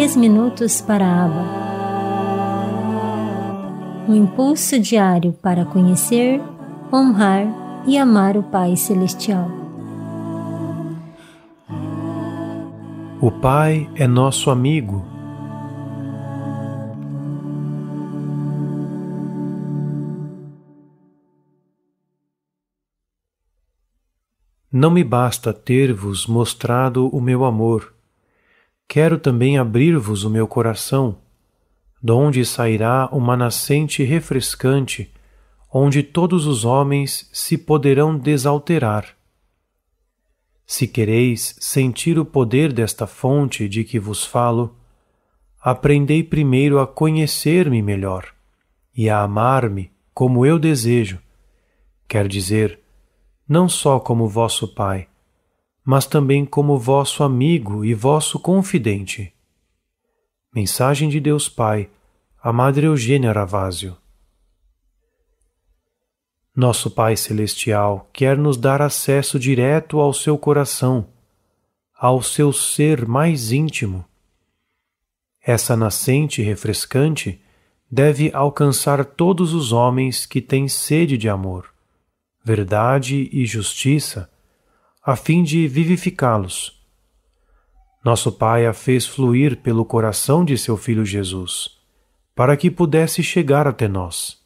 três minutos para a aba. Um impulso diário para conhecer, honrar e amar o Pai Celestial. O Pai é nosso amigo. Não me basta ter-vos mostrado o meu amor Quero também abrir-vos o meu coração, donde sairá uma nascente refrescante, onde todos os homens se poderão desalterar. Se quereis sentir o poder desta fonte de que vos falo, aprendei primeiro a conhecer-me melhor e a amar-me como eu desejo, quer dizer, não só como vosso Pai, mas também como vosso amigo e vosso confidente. Mensagem de Deus Pai, a Madre Eugênia Ravásio. Nosso Pai Celestial quer nos dar acesso direto ao seu coração, ao seu ser mais íntimo. Essa nascente refrescante deve alcançar todos os homens que têm sede de amor, verdade e justiça a fim de vivificá-los. Nosso Pai a fez fluir pelo coração de seu Filho Jesus, para que pudesse chegar até nós.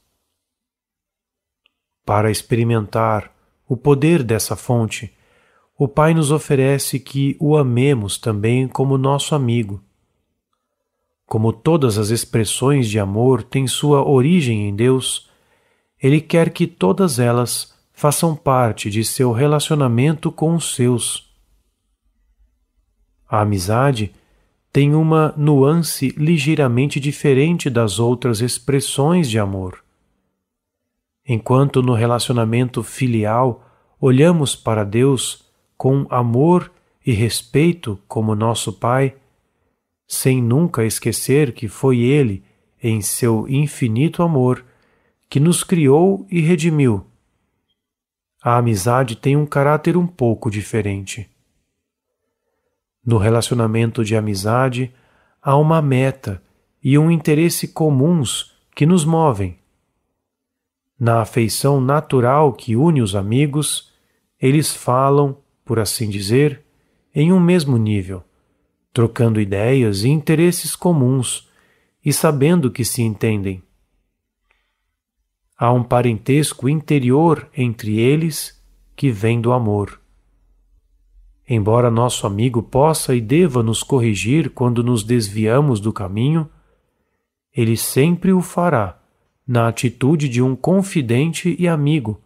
Para experimentar o poder dessa fonte, o Pai nos oferece que o amemos também como nosso amigo. Como todas as expressões de amor têm sua origem em Deus, Ele quer que todas elas façam parte de seu relacionamento com os seus. A amizade tem uma nuance ligeiramente diferente das outras expressões de amor. Enquanto no relacionamento filial olhamos para Deus com amor e respeito como nosso Pai, sem nunca esquecer que foi Ele, em seu infinito amor, que nos criou e redimiu a amizade tem um caráter um pouco diferente. No relacionamento de amizade, há uma meta e um interesse comuns que nos movem. Na afeição natural que une os amigos, eles falam, por assim dizer, em um mesmo nível, trocando ideias e interesses comuns e sabendo que se entendem. Há um parentesco interior entre eles que vem do amor. Embora nosso amigo possa e deva nos corrigir quando nos desviamos do caminho, ele sempre o fará na atitude de um confidente e amigo,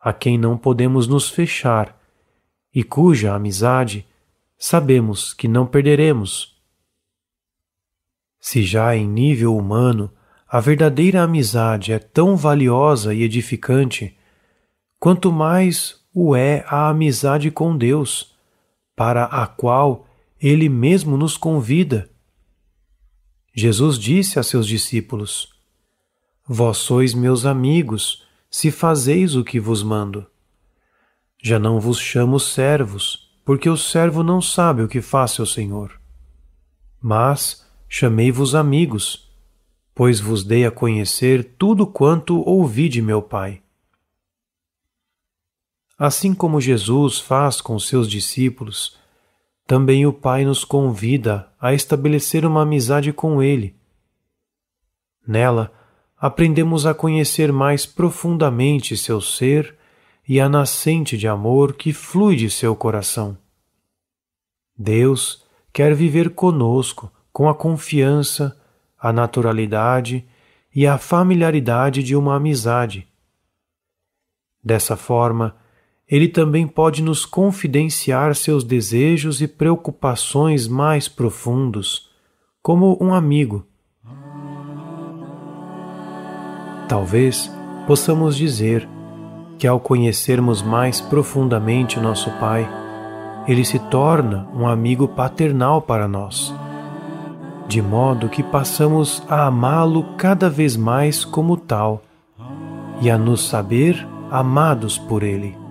a quem não podemos nos fechar e cuja amizade sabemos que não perderemos. Se já em nível humano a verdadeira amizade é tão valiosa e edificante quanto mais o é a amizade com Deus, para a qual Ele mesmo nos convida. Jesus disse a seus discípulos: Vós sois meus amigos, se fazeis o que vos mando. Já não vos chamo servos, porque o servo não sabe o que faz seu senhor. Mas chamei-vos amigos, pois vos dei a conhecer tudo quanto ouvi de meu Pai. Assim como Jesus faz com seus discípulos, também o Pai nos convida a estabelecer uma amizade com Ele. Nela, aprendemos a conhecer mais profundamente seu ser e a nascente de amor que flui de seu coração. Deus quer viver conosco com a confiança a naturalidade e a familiaridade de uma amizade. Dessa forma, ele também pode nos confidenciar seus desejos e preocupações mais profundos, como um amigo. Talvez possamos dizer que, ao conhecermos mais profundamente nosso Pai, ele se torna um amigo paternal para nós de modo que passamos a amá-lo cada vez mais como tal e a nos saber amados por ele.